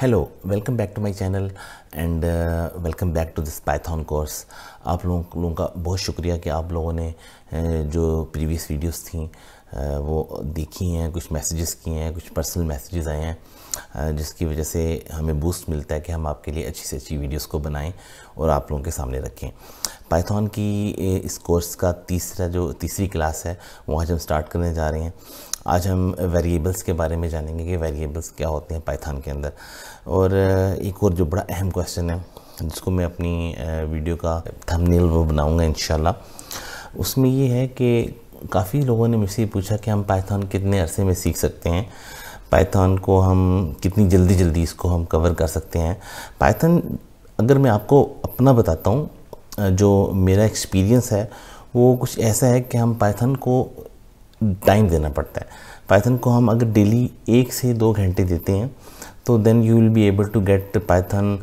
hello welcome back to my channel and welcome back to this Python course आप लोगों लोगों का बहुत शुक्रिया कि आप लोगों ने uh, जो प्रीवियस वीडियोस थी वो देखी हैं कुछ मैसेजेस किए हैं कुछ पर्सनल मैसेजेस आए हैं uh, जिसकी वजह से हमें बूस्ट मिलता है कि हम आपके लिए अच्छी से अच्छी वीडियोस को बनाएं और आप लोगों के सामने रखें पाइथन की इस कोर्स का तीसरा जो तीसरी क्लास है वो आज हम स्टार्ट करने जा रहे हैं आज हम वेरिएबल्स के बारे में जानेंगे कि वेरिएबल्स क्या होते हैं पाइथन के अंदर और एक और जो बड़ा अहम क्वेश्चन है जिसको मैं अपनी वीडियो का थंबनेल वो बनाऊंगा इन उसमें ये है कि काफ़ी लोगों ने मुझसे पूछा कि हम पाइथन कितने अरसे में सीख सकते हैं पाइथन को हम कितनी जल्दी जल्दी इसको हम कवर कर सकते हैं पाइथन अगर मैं आपको अपना बताता हूँ जो मेरा एक्सपीरियंस है वो कुछ ऐसा है कि हम पाइथन को टाइम देना पड़ता है पाइथन को हम अगर डेली एक से दो घंटे देते हैं तो then you will be able to get Python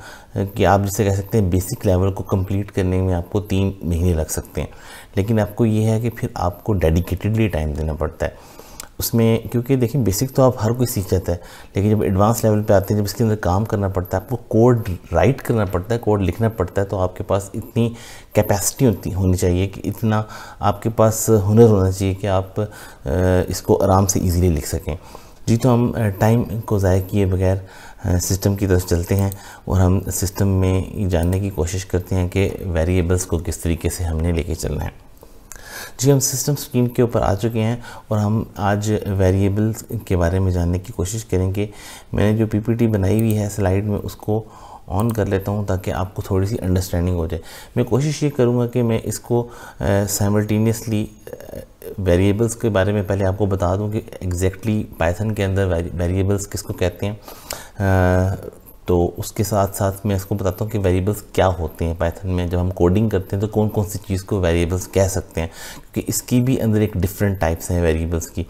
कि आप जिसे कह सकते हैं बेसिक लेवल को कंप्लीट करने में आपको तीन महीने लग सकते हैं लेकिन आपको ये है कि फिर आपको डेडिकेटेडली टाइम देना पड़ता है उसमें क्योंकि देखिए बेसिक तो आप हर कोई सीख जाता है लेकिन जब एडवांस लेवल पे आते हैं जब इसके अंदर काम करना पड़ता है आपको कोड राइट करना पड़ता है कोड लिखना पड़ता है तो आपके पास इतनी कैपेसिटी होती होनी चाहिए कि इतना आपके पास हुनर होना चाहिए कि आप इसको आराम से ईजीली लिख सकें जी तो हम टाइम को ज़ाय किए बगैर सिस्टम की तरफ चलते हैं और हम सिस्टम में जानने की कोशिश करते हैं कि वेरिएबल्स को किस तरीके से हमने लेके चलना है जी हम सिस्टम स्कीम के ऊपर आ चुके हैं और हम आज वेरिएबल्स के बारे में जानने की कोशिश करेंगे मैंने जो पीपीटी बनाई हुई है स्लाइड में उसको ऑन कर लेता हूँ ताकि आपको थोड़ी सी अंडरस्टैंडिंग हो जाए मैं कोशिश ये करूँगा कि मैं इसको साइमल्टेनियसली वेरिएबल्स के बारे में पहले आपको बता दूँ कि एग्जैक्टली exactly पाइथन के अंदर वेरिएबल्स किसको कहते हैं तो उसके साथ साथ मैं इसको बताता हूँ कि वेरिएबल्स क्या होते हैं पाइथन में जब हम कोडिंग करते हैं तो कौन कौन सी चीज़ को वेरिएबल्स कह सकते हैं क्योंकि इसकी भी अंदर एक डिफरेंट टाइप्स हैं वेरिएबल्स की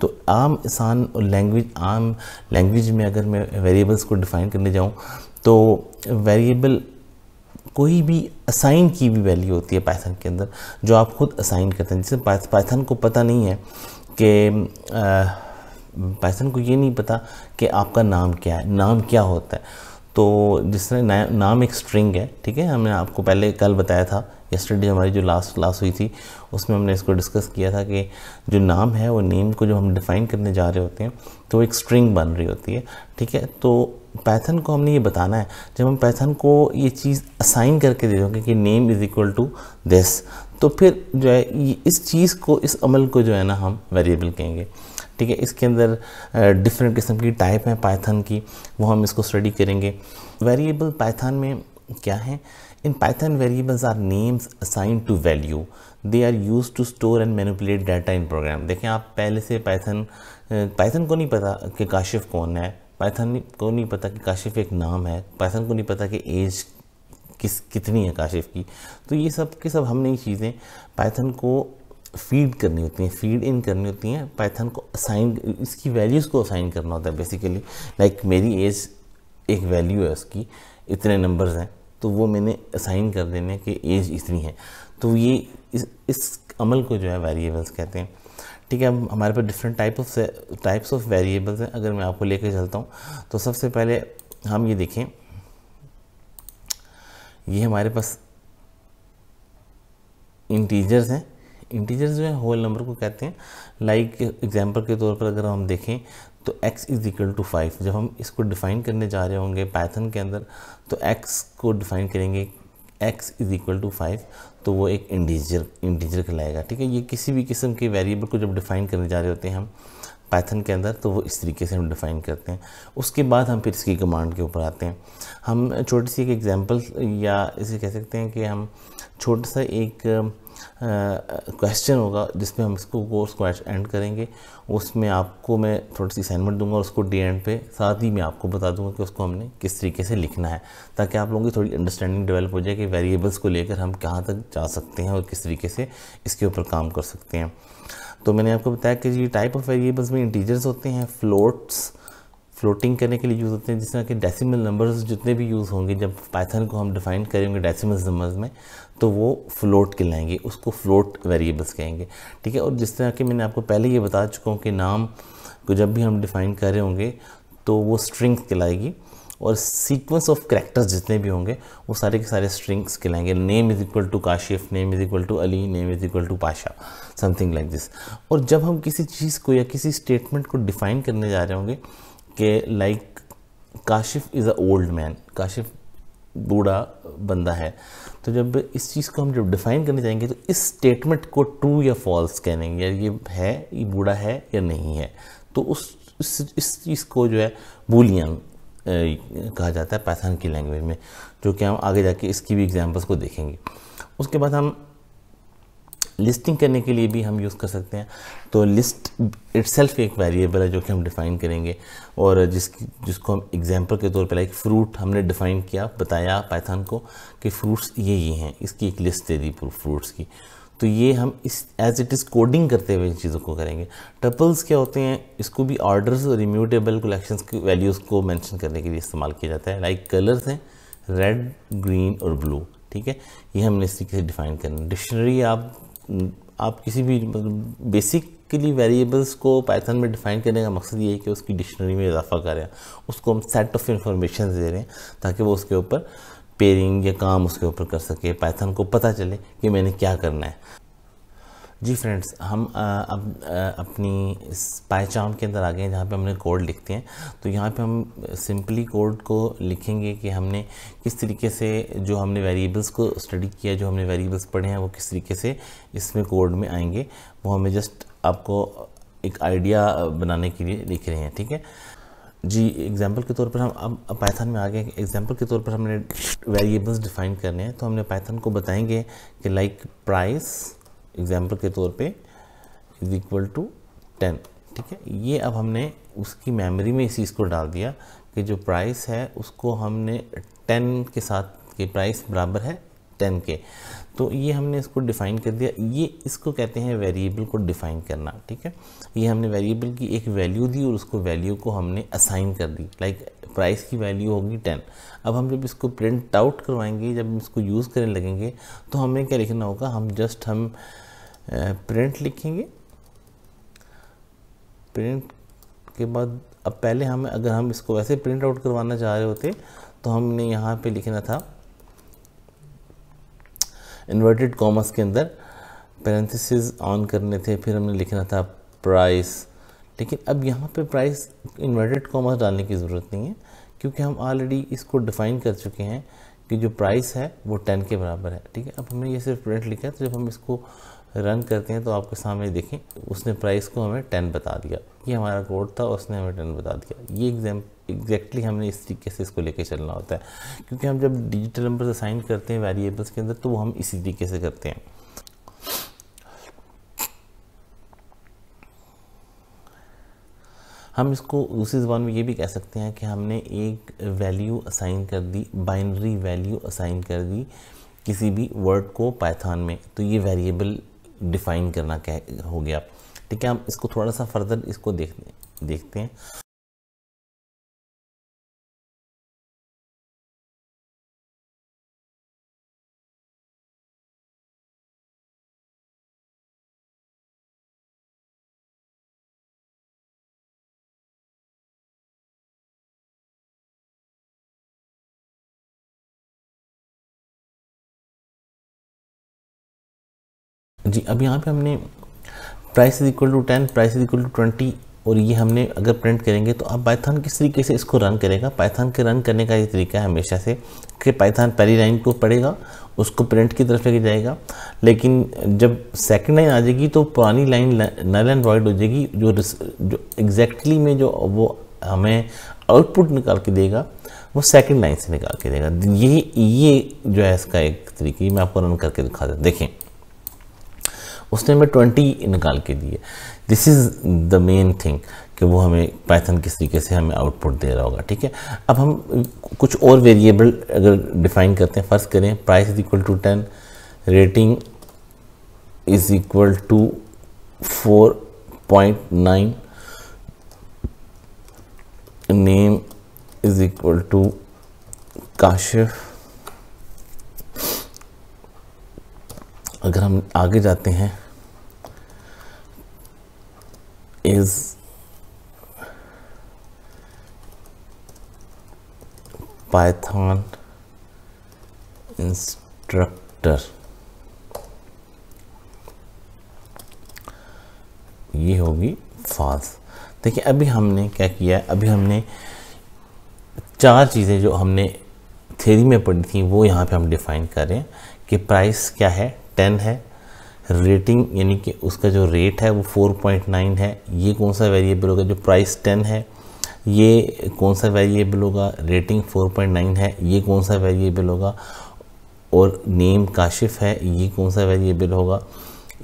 तो आम आसान लैंग्वेज आम लैंग्वेज में अगर मैं वेरिएबल्स को डिफ़ाइन करने जाऊँ तो वेरिएबल कोई भी असाइन की भी वैल्यू होती है पाइथन के अंदर जो आप खुद असाइन करते हैं जैसे पाइथन को पता नहीं है कि पैसन को ये नहीं पता कि आपका नाम क्या है नाम क्या होता है तो जिस तरह नाम एक स्ट्रिंग है ठीक है हमने आपको पहले कल बताया था यस्टरडे हमारी जो लास्ट क्लास हुई थी उसमें हमने इसको डिस्कस किया था कि जो नाम है वो नेम को जो हम डिफ़ाइन करने जा रहे होते हैं तो एक स्ट्रिंग बन रही होती है ठीक है तो पैथन को हमने ये बताना है जब हम पैथन को ये चीज़ असाइन करके दे दोगे कि name is equal to this तो फिर जो है इस चीज़ को इस अमल को जो है ना हम वेरिएबल कहेंगे ठीक है इसके अंदर डिफरेंट किस्म की टाइप है पाइथन की वो हम इसको स्टडी करेंगे वेरिएबल पाइथन में क्या है in Python variables are names assign to value they are use to store and manipulate data in program देखें आप पहले से पाइथन पाइथन को नहीं पता कि काशिफ कौन है पाइथन को नहीं पता कि काशिफ एक नाम है पाइथन को नहीं पता कि एज किस कितनी है काशिफ की तो ये सब के सब हमने ये चीज़ें पाइथन को फीड करनी होती हैं फीड इन करनी होती हैं पाइथन को असाइन इसकी वैल्यूज़ को असाइन करना होता है बेसिकली लाइक like मेरी एज एक वैल्यू है उसकी इतने नंबर्स हैं तो वो मैंने असाइन कर देने कि एज इतनी है तो ये इस, इस अमल को जो है वेरिएबल्स कहते हैं ठीक है अब हमारे पास different type of types of variables हैं अगर मैं आपको लेकर चलता हूँ तो सबसे पहले हम ये देखें ये हमारे पास इंटीजर्स हैं इंटीजर्स जो है होल नंबर को कहते हैं लाइक एग्जाम्पल के तौर पर अगर हम देखें तो x is equal to five जब हम इसको डिफ़ाइन करने जा रहे होंगे पैथन के अंदर तो x को डिफ़ाइन करेंगे x is equal to five तो वो एक इंटीजर इंटीजर कहलाएगा ठीक है ये किसी भी किस्म के वेरिएबल को जब डिफ़ाइन करने जा रहे होते हैं हम पैथन के अंदर तो वो इस तरीके से हम डिफ़ाइन करते हैं उसके बाद हम फिर इसकी कमांड के ऊपर आते हैं हम छोटी सी एक एग्जांपल या इसे कह सकते हैं कि हम छोटा सा एक क्वेश्चन होगा जिसमें हम इसको कोर्स को एंड करेंगे उसमें आपको मैं थोड़ी सी असाइनमेंट दूंगा और उसको डी एंड पे साथ ही मैं आपको बता दूंगा कि उसको हमने किस तरीके से लिखना है ताकि आप लोगों की थोड़ी अंडरस्टैंडिंग डेवलप हो जाए कि वेरिएबल्स को लेकर हम कहाँ तक जा सकते हैं और किस तरीके से इसके ऊपर काम कर सकते हैं तो मैंने आपको बताया कि ये टाइप ऑफ वेरिएबल्स में इंटीजर्स होते हैं फ्लोट्स फ्लोटिंग करने के लिए यूज़ होते हैं जिस तरह के डेसिमल नंबर्स जितने भी यूज़ होंगे जब पाइथन को हम डिफाइन करेंगे डेसिमल नंबर्स में तो वो फ्लोट कहलाएंगे उसको फ्लोट वेरिएबल्स कहेंगे ठीक है और जिस तरह के मैंने आपको पहले ये बता चुका हूँ कि नाम को जब भी हम डिफाइन कर रहे होंगे तो वो स्ट्रिंग्स कहलाएगी और सीक्वेंस ऑफ करेक्टर्स जितने भी होंगे वो सारे के सारे स्ट्रिंग्स कहलाएंगे name is equal to Kashif name is equal to Ali name is equal to Pasha something like this और जब हम किसी चीज़ को या किसी स्टेटमेंट को डिफ़ाइन करने जा रहे होंगे के like Kashif is a old man Kashif बूढ़ा बंदा है तो जब इस चीज़ को हम जब डिफ़ाइन करने जाएंगे तो इस स्टेटमेंट को ट्रू या फॉल्स कहेंगे ये है ये बूढ़ा है या नहीं है तो उस इस, इस चीज़ को जो है बुलियन कहा जाता है पैथान की लैंग्वेज में जो कि हम आगे जाके इसकी भी एग्जांपल्स को देखेंगे उसके बाद हम लिस्टिंग करने के लिए भी हम यूज़ कर सकते हैं तो लिस्ट इट्सल्फ एक वेरिएबल है जो कि हम डिफ़ाइन करेंगे और जिस जिसको हम एग्जांपल के तौर पर लाइक फ्रूट हमने डिफ़ाइन किया बताया पाइथन को कि फ्रूट्स ये ये हैं इसकी एक लिस्ट दे दी फ्रूट्स की तो ये हम इस एज इट इज़ कोडिंग करते हुए इन चीज़ों को करेंगे टपल्स क्या होते हैं इसको भी ऑर्डर्स और इम्यूटेबल कलेक्शन की वैल्यूज़ को मैंशन करने के लिए इस्तेमाल किया जाता है लाइक कलर्स हैं रेड ग्रीन और ब्लू ठीक है ये हमने इस तरीके से डिफ़ाइन करना डिक्शनरी आप आप किसी भी मतलब बेसिकली वेरिएबल्स को पाइथन में डिफाइन करने का मकसद ये है कि उसकी डिक्शनरी में इजाफा करें उसको हम सेट ऑफ इंफॉर्मेशन दे रहे हैं ताकि वो उसके ऊपर पेयरिंग या काम उसके ऊपर कर सके पाइथन को पता चले कि मैंने क्या करना है जी फ्रेंड्स हम अब अपनी इस पाई के अंदर आ गए जहाँ पे हमने कोड लिखते हैं तो यहाँ पे हम सिंपली कोड को लिखेंगे कि हमने किस तरीके से जो हमने वेरिएबल्स को स्टडी किया जो हमने वेरिएबल्स पढ़े हैं वो किस तरीके से इसमें कोड में आएंगे वो हमें जस्ट आपको एक आइडिया बनाने के लिए लिख रहे हैं ठीक है जी एग्जांपल के तौर पर हम अब पाइथन में आ गए एग्जांपल के तौर पर हमने वेरिएबल्स डिफाइन करने हैं तो हमने पाइथन को बताएंगे कि लाइक प्राइस एग्जाम्पल के तौर पे इज इक्वल टू टेन ठीक है ये अब हमने उसकी मेमोरी में इस चीज़ को डाल दिया कि जो प्राइस है उसको हमने टेन के साथ के प्राइस बराबर है टेन के तो ये हमने इसको डिफ़ाइन कर दिया ये इसको कहते हैं वेरिएबल को डिफ़ाइन करना ठीक है ये हमने वेरिएबल की एक वैल्यू दी और उसको वैल्यू को हमने असाइन कर दी लाइक like, प्राइस की वैल्यू होगी टेन अब हम जब इसको प्रिंट आउट करवाएंगे जब हम इसको यूज़ करने लगेंगे तो हमें क्या लिखना होगा हम जस्ट हम प्रिंट लिखेंगे प्रिंट के बाद अब पहले हमें अगर हम इसको वैसे प्रिंट आउट करवाना चाह रहे होते तो हमने यहाँ पे लिखना था इन्वर्टेड कॉमर्स के अंदर पेरेंथिस ऑन करने थे फिर हमने लिखना था प्राइस लेकिन अब यहाँ पे प्राइस इन्वर्टेड कॉमर्स डालने की ज़रूरत नहीं है क्योंकि हम ऑलरेडी इसको डिफ़ाइन कर चुके हैं कि जो प्राइस है वो टेन के बराबर है ठीक है अब हमने ये सिर्फ प्रिंट लिखा है तो जब हम इसको रन करते हैं तो आपके सामने देखें उसने प्राइस को हमें टेन बता दिया ये हमारा कोड था उसने हमें टेन बता दिया ये एग्जाम एग्जैक्टली हमने इस तरीके से इसको लेके चलना होता है क्योंकि हम जब डिजिटल नंबर असाइन करते हैं वेरिएबल्स के अंदर तो वो हम इसी तरीके से करते हैं हम इसको दूसरी ज़बान में ये भी कह सकते हैं कि हमने एक वैल्यू असाइन कर दी बाइनरी वैल्यू असाइन कर दी किसी भी वर्ड को पाइथान में तो ये वेरिएबल डिफ़ाइन करना कह हो गया ठीक है हम इसको थोड़ा सा फर्दर इसको देख देखते हैं जी अब यहाँ पे हमने price is equal to ten price is equal to twenty और ये हमने अगर प्रिंट करेंगे तो आप पाइथान किस तरीके से इसको रन करेगा पाइथान के रन करने का ये तरीका है हमेशा से कि पाइथान पहली लाइन को पढ़ेगा उसको प्रिंट की तरफ लेके जाएगा लेकिन जब सेकंड लाइन आ जाएगी तो पुरानी लाइन नल एंड वॉइड हो जाएगी जो जो एग्जैक्टली में जो वो हमें आउटपुट निकाल के देगा वो सेकंड लाइन से निकाल के देगा ये ये जो है इसका एक तरीके मैं आपको रन करके दिखा दें देखें उसने हमें ट्वेंटी निकाल के दिए this is the main thing कि वो हमें पैथन किस तरीके से हमें आउटपुट दे रहा होगा ठीक है अब हम कुछ और वेरिएबल अगर डिफाइन करते हैं फर्स्ट करें price is equal to ten rating is equal to four point nine name is equal to Kashif अगर हम आगे जाते हैं is python इंस्ट्रक्टर ये होगी फॉल्स देखिए अभी हमने क्या किया है अभी हमने चार चीज़ें जो हमने थेरी में पढ़ी थी वो यहाँ पे हम डिफाइन करें कि प्राइस क्या है टेन है रेटिंग यानी कि उसका जो रेट है वो 4.9 है ये कौन सा वेरिएबल होगा जो प्राइस 10 है ये कौन सा वेरिएबल होगा रेटिंग 4.9 है ये कौन सा वेरिएबल होगा और नेम काशिफ है ये कौन सा वेरिएबल होगा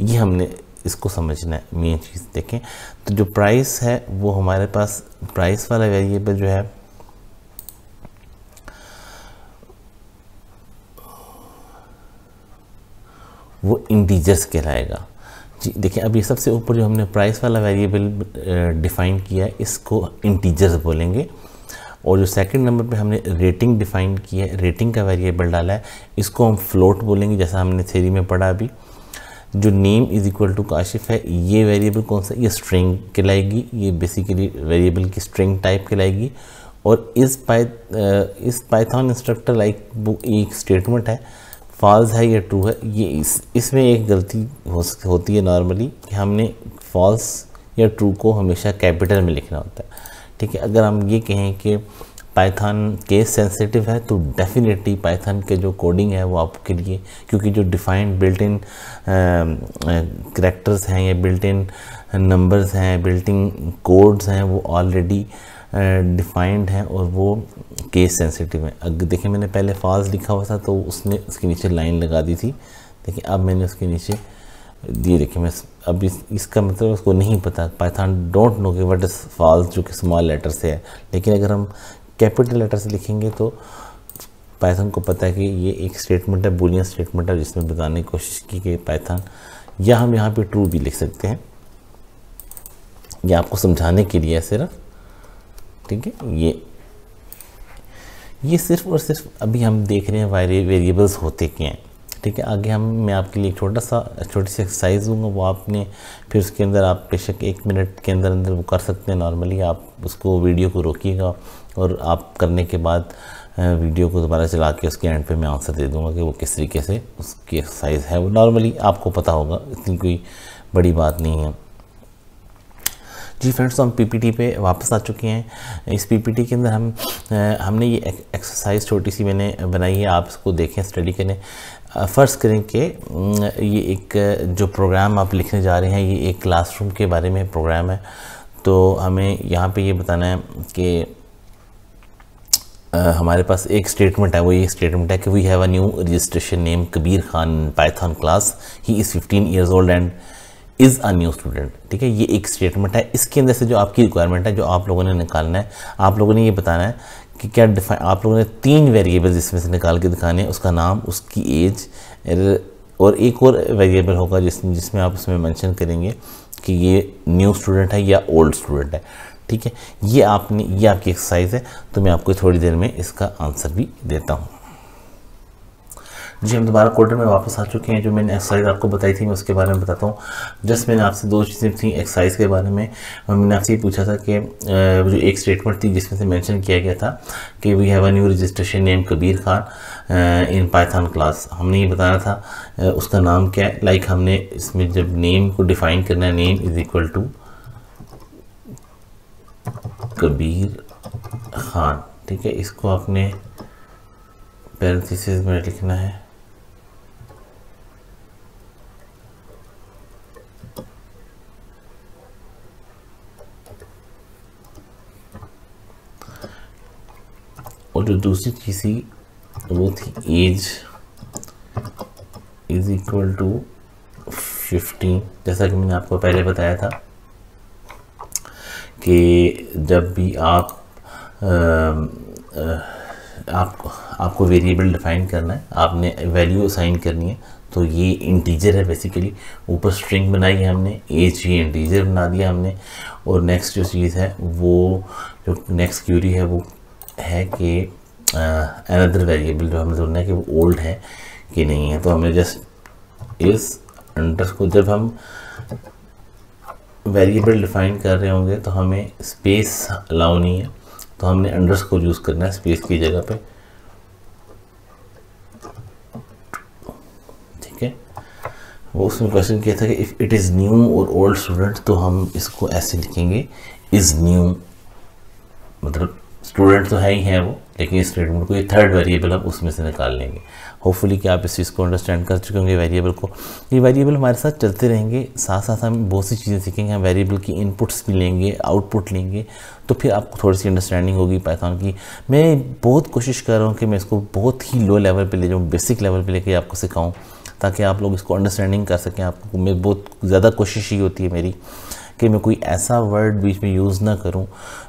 ये हमने इसको समझना है मेन चीज़ देखें तो जो प्राइस है वो हमारे पास प्राइस वाला वेरिएबल जो है वो इंटीजर्स कहलाएगा जी देखिए अब ये सबसे ऊपर जो हमने प्राइस वाला वेरिएबल डिफ़ाइन किया है इसको इंटीजर्स बोलेंगे और जो सेकंड नंबर पे हमने रेटिंग डिफ़ाइन की है रेटिंग का वेरिएबल डाला है इसको हम फ्लोट बोलेंगे जैसा हमने थेरी में पढ़ा अभी जो name is equal to Kashif है ये वेरिएबल कौन सा ये स्ट्रिंग कहलाएगी ये बेसिकली वेरिएबल की स्ट्रिंग टाइप कहलाएगी और इस पाई इस पाइथन इंस्ट्रक्टर लाइक बुक एक स्टेटमेंट है फॉल्स है या ट्रू है ये इस इसमें एक गलती हो होती है नॉर्मली कि हमने फॉल्स या ट्रू को हमेशा कैपिटल में लिखना होता है ठीक है अगर हम ये कहें कि पाइथन केस सेंसिटिव है तो डेफिनेटली पाइथन के जो कोडिंग है वो आपके लिए क्योंकि जो डिफाइंड बिल्ट इन करेक्टर्स हैं या बिल्ट इन नंबर्स हैं बिल्ट इन कोड्स हैं वो ऑलरेडी डिफाइंड है और वो केस सेंसिटिव है अगर देखिए मैंने पहले फॉल्स लिखा हुआ था तो उसने उसके नीचे लाइन लगा दी थी देखिए अब मैंने उसके नीचे दिए देखिए मैं अब इस, इसका मतलब उसको नहीं पता पाइथान डोंट नो कि वट इज़ फॉल्स जो कि स्मॉल लेटर से है लेकिन अगर हम कैपिटल लेटर से लिखेंगे तो पाइथन को पता है कि ये एक स्टेटमेंट है बोलियन स्टेटमेंट है जिसमें बताने की कोशिश की कि पाइथन या हम यहाँ पे ट्रू भी लिख सकते हैं ये आपको समझाने के लिए सिर्फ ठीक है ये ये सिर्फ और सिर्फ अभी हम देख रहे हैं वायरे वेरिएबल्स होते क्या हैं ठीक है आगे हम मैं आपके लिए छोटा सा छोटी सी एक्सरसाइज दूंगा वो आपने फिर उसके अंदर आप बेशक एक मिनट के अंदर अंदर वो कर सकते हैं नॉर्मली आप उसको वीडियो को रोकिएगा और आप करने के बाद वीडियो को दोबारा चला के उसके एंड पे मैं आंसर दे दूंगा कि वो किस तरीके से उसकी एक्सरसाइज है वो नॉर्मली आपको पता होगा इतनी कोई बड़ी बात नहीं है जी फ्रेंड्स तो हम पीपीटी पे वापस आ चुके हैं इस पीपीटी के अंदर हम हमने ये एक्सरसाइज छोटी सी मैंने बनाई है आप इसको देखें स्टडी करें फ़र्ज़ करें कि ये एक जो प्रोग्राम आप लिखने जा रहे हैं ये एक क्लासरूम के बारे में प्रोग्राम है तो हमें यहाँ पर ये बताना है कि हमारे पास एक स्टेटमेंट है वो ये स्टेटमेंट है कि we have a new registration name Kabir Khan Python class he is fifteen years old and is a new student ठीक है ये एक स्टेटमेंट है इसके अंदर से जो आपकी रिक्वायरमेंट है जो आप लोगों ने निकालना है आप लोगों ने ये बताना है कि क्या डिफाइन आप लोगों ने तीन वेरिएबल्स इसमें से निकाल के दिखाने हैं उसका नाम उसकी एज और एक और वेरिएबल होगा जिस जिसमें आप उसमें मैंशन करेंगे कि ये न्यू स्टूडेंट है या ओल्ड स्टूडेंट है ठीक है ये आपने ये आपकी एक्सरसाइज है तो मैं आपको थोड़ी देर में इसका आंसर भी देता हूँ जी हम दोबारा क्वार्टर में वापस आ चुके हैं जो मैंने एक्सरसाइज आपको बताई थी मैं उसके बारे में बताता हूँ जस्ट मैंने आपसे दो चीज़ें थी एक्सरसाइज के बारे में मैंने आपसे ये पूछा था कि जो एक स्टेटमेंट थी जिसमें से मैंशन किया गया था कि we have a new registration name Kabir Khan in Python class हमने ये बताना था उसका नाम क्या है लाइक हमने इसमें जब नेम को डिफाइन करना है name is equal to Kabir Khan ठीक है इसको आपने पैरेंथिस में लिखना है और जो दूसरी चीज़ थी वो थी age is equal to fifteen जैसा कि मैंने आपको पहले बताया था कि जब भी आप आ, आ, आप आपको वेरिएबल डिफाइन करना है आपने वैल्यू असाइन करनी है तो ये इंटीजर है बेसिकली ऊपर स्ट्रिंग बनाई है हमने एज ये इंटीजर बना दिया हमने और नेक्स्ट जो चीज़ है वो जो नेक्स्ट क्यूरी है वो है कि अनदर वेरिएबल जो हमें ढूंढना है कि वो ओल्ड है कि नहीं है तो हमें जस्ट इस अंडर को जब हम वेरिएबल डिफाइन कर रहे होंगे तो हमें स्पेस अलाउ नहीं है तो हमने अंडर्स को यूज़ करना है स्पेस की जगह पे ठीक है वो उसमें क्वेश्चन किया था कि इफ़ इट इज़ न्यू और ओल्ड स्टूडेंट तो हम इसको ऐसे लिखेंगे इज़ न्यू मतलब स्टूडेंट तो है ही हैं वो लेकिन इस स्टेटमेंट को ये थर्ड वेरिएबल हम उसमें से निकाल लेंगे होपफुली कि आप इस चीज़ को अंडरस्टैंड कर चुके होंगे वेरिएबल को ये वेरिएबल हमारे साथ चलते रहेंगे साथ साथ हम बहुत सी चीज़ें सीखेंगे हम वेरिएबल की इनपुट्स भी लेंगे आउटपुट लेंगे तो फिर आपको थोड़ी सी अंडरस्टैंडिंग होगी पाइथन की मैं बहुत कोशिश कर रहा हूँ कि मैं इसको बहुत ही लो लेवल पर ले जाऊँ बेसिक लेवल पर लेके आपको सिखाऊँ ताकि आप लोग इसको अंडरस्टैंडिंग कर सकें आपको मैं बहुत ज़्यादा कोशिश ही होती है मेरी कि मैं कोई ऐसा वर्ड बीच में यूज़ ना करूं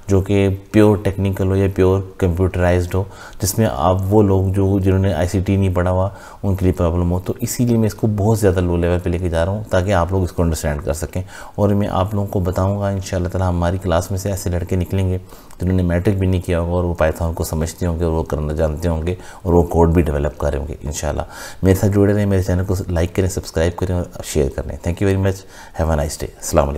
जो कि प्योर टेक्निकल हो या प्योर कंप्यूटराइज्ड हो जिसमें आप वो लोग जो जिन्होंने आईसीटी नहीं पढ़ा हुआ उनके लिए प्रॉब्लम हो तो इसीलिए मैं इसको बहुत ज़्यादा लो लेवल पे लेके जा रहा हूँ ताकि आप लोग इसको अंडरस्टैंड कर सकें और मैं आप लोगों को बताऊँगा इन ताला हमारी क्लास में से ऐसे लड़के निकलेंगे जिन्होंने मैट्रिक भी नहीं किया होगा और वो पाइथान को समझते होंगे और वो करना जानते होंगे और वो कोड भी डेवलप कर रहे होंगे इन मेरे साथ जुड़े रहें मेरे चैनल को लाइक करें सब्सक्राइब करें और शेयर करें thank you very much have a nice day Aslam